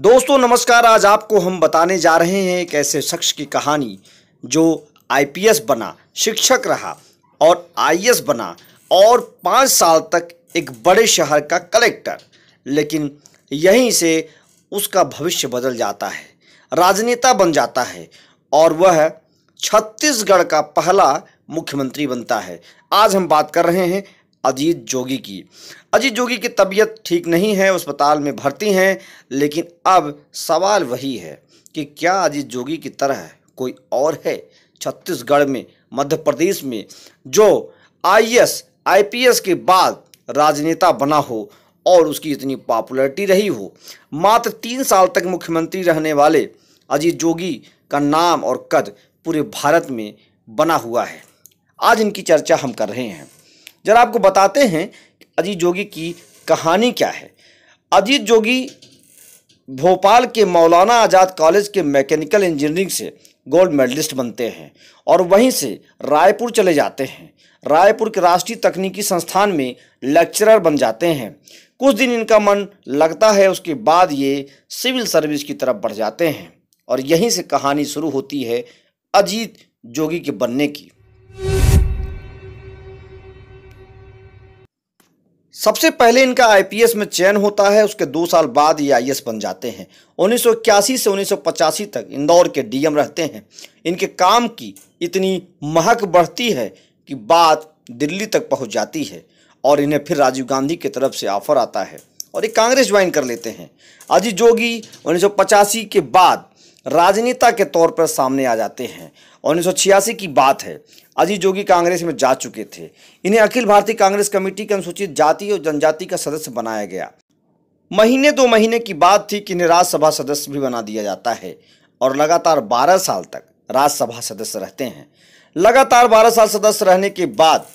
दोस्तों नमस्कार आज आपको हम बताने जा रहे हैं एक ऐसे शख्स की कहानी जो आईपीएस बना शिक्षक रहा और आईएएस बना और पाँच साल तक एक बड़े शहर का कलेक्टर लेकिन यहीं से उसका भविष्य बदल जाता है राजनेता बन जाता है और वह छत्तीसगढ़ का पहला मुख्यमंत्री बनता है आज हम बात कर रहे हैं अजीत जोगी की अजीत जोगी की तबीयत ठीक नहीं है अस्पताल में भर्ती हैं लेकिन अब सवाल वही है कि क्या अजीत जोगी की तरह कोई और है छत्तीसगढ़ में मध्य प्रदेश में जो आईएएस आईपीएस के बाद राजनेता बना हो और उसकी इतनी पॉपुलैरिटी रही हो मात्र तीन साल तक मुख्यमंत्री रहने वाले अजीत जोगी का नाम और कद पूरे भारत में बना हुआ है आज इनकी चर्चा हम कर रहे हैं जरा आपको बताते हैं अजीत जोगी की कहानी क्या है अजीत जोगी भोपाल के मौलाना आज़ाद कॉलेज के मैकेनिकल इंजीनियरिंग से गोल्ड मेडलिस्ट बनते हैं और वहीं से रायपुर चले जाते हैं रायपुर के राष्ट्रीय तकनीकी संस्थान में लेक्चरर बन जाते हैं कुछ दिन इनका मन लगता है उसके बाद ये सिविल सर्विस की तरफ बढ़ जाते हैं और यहीं से कहानी शुरू होती है अजीत जोगी के बनने की सबसे पहले इनका आईपीएस में चयन होता है उसके दो साल बाद ये आईएएस बन जाते हैं उन्नीस से उन्नीस तक इंदौर के डीएम रहते हैं इनके काम की इतनी महक बढ़ती है कि बात दिल्ली तक पहुंच जाती है और इन्हें फिर राजीव गांधी की तरफ से ऑफर आता है और ये कांग्रेस ज्वाइन कर लेते हैं अजीत जोगी उन्नीस के बाद राजनेता के तौर पर सामने आ जाते हैं उन्नीस की बात है अजीत जोगी कांग्रेस में जा चुके थे इन्हें अखिल भारतीय कांग्रेस कमेटी के अनुसूचित जाति और जनजाति का सदस्य बनाया गया महीने दो महीने की बात थी कि इन्हें राज्यसभा सदस्य भी बना दिया जाता है और लगातार बारह साल तक राज्यसभा सदस्य रहते हैं लगातार बारह साल सदस्य रहने के बाद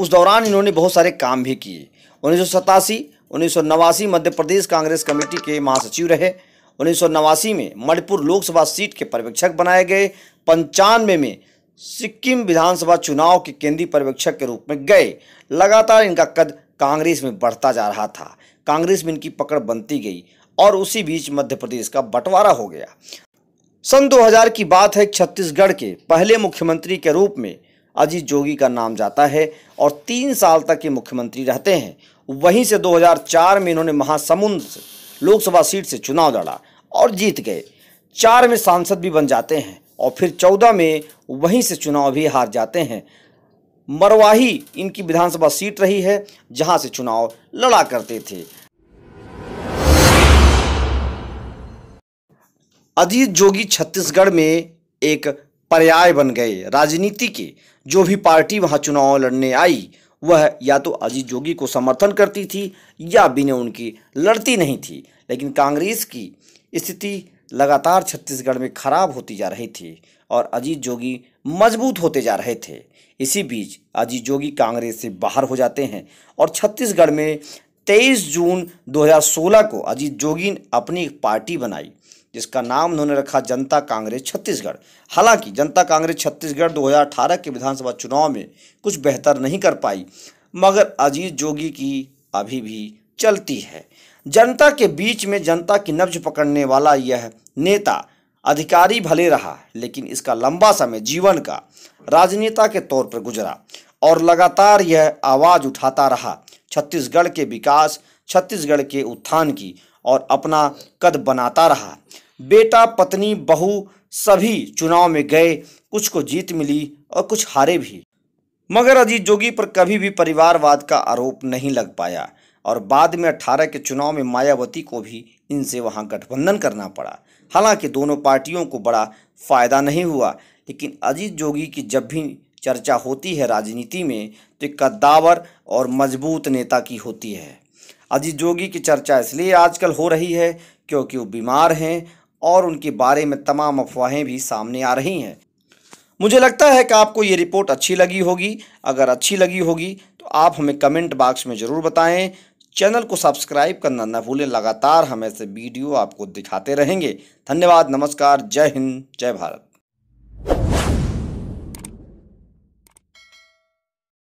उस दौरान इन्होंने बहुत सारे काम भी किए उन्नीस सौ मध्य प्रदेश कांग्रेस कमेटी के महासचिव रहे उन्नीस में मणिपुर लोकसभा सीट के पर्यवेक्षक बनाए गए पंचानवे में सिक्किम विधानसभा चुनाव के केंद्रीय पर्यवेक्षक के रूप में गए लगातार इनका कद कांग्रेस में बढ़ता जा रहा था कांग्रेस में इनकी पकड़ बनती गई और उसी बीच मध्य प्रदेश का बंटवारा हो गया सन 2000 की बात है छत्तीसगढ़ के पहले मुख्यमंत्री के रूप में अजीत जोगी का नाम जाता है और तीन साल तक ये मुख्यमंत्री रहते हैं वहीं से 2004 में इन्होंने महासमुंद लोकसभा सीट से चुनाव लड़ा और जीत गए चार में सांसद भी बन जाते हैं और फिर चौदह में वहीं से चुनाव भी हार जाते हैं मरवाही इनकी विधानसभा सीट रही है जहां से चुनाव लड़ा करते थे अजीत जोगी छत्तीसगढ़ में एक पर्याय बन गए राजनीति के जो भी पार्टी वहां चुनाव लड़ने आई वह या तो अजीत जोगी को समर्थन करती थी या बिना उनकी लड़ती नहीं थी लेकिन कांग्रेस की स्थिति लगातार छत्तीसगढ़ में खराब होती जा रही थी और अजीत जोगी मजबूत होते जा रहे थे इसी बीच अजीत जोगी कांग्रेस से बाहर हो जाते हैं और छत्तीसगढ़ में 23 जून 2016 को अजीत जोगी ने अपनी एक पार्टी बनाई जिसका नाम उन्होंने रखा जनता कांग्रेस छत्तीसगढ़ हालांकि जनता कांग्रेस छत्तीसगढ़ 2018 के विधानसभा चुनाव में कुछ बेहतर नहीं कर पाई मगर अजीत जोगी की अभी भी चलती है जनता के बीच में जनता की नब्ज पकड़ने वाला यह नेता अधिकारी भले रहा लेकिन इसका लंबा समय जीवन का राजनेता के तौर पर गुजरा और लगातार यह आवाज़ उठाता रहा छत्तीसगढ़ के विकास छत्तीसगढ़ के उत्थान की और अपना कद बनाता रहा बेटा पत्नी बहू सभी चुनाव में गए कुछ को जीत मिली और कुछ हारे भी मगर अजीत जोगी पर कभी भी परिवारवाद का आरोप नहीं लग पाया और बाद में अठारह के चुनाव में मायावती को भी इनसे वहां गठबंधन करना पड़ा हालांकि दोनों पार्टियों को बड़ा फायदा नहीं हुआ लेकिन अजीत जोगी की जब भी चर्चा होती है राजनीति में तो एक कद्दावर और मजबूत नेता की होती है अजीत जोगी की चर्चा इसलिए आजकल हो रही है क्योंकि वो बीमार हैं और उनके बारे में तमाम अफवाहें भी सामने आ रही हैं मुझे लगता है कि आपको ये रिपोर्ट अच्छी लगी होगी अगर अच्छी लगी होगी तो आप हमें कमेंट बॉक्स में ज़रूर बताएं चैनल को सब्सक्राइब करना न भूलें लगातार हम ऐसे वीडियो आपको दिखाते रहेंगे धन्यवाद नमस्कार जय हिंद जय भारत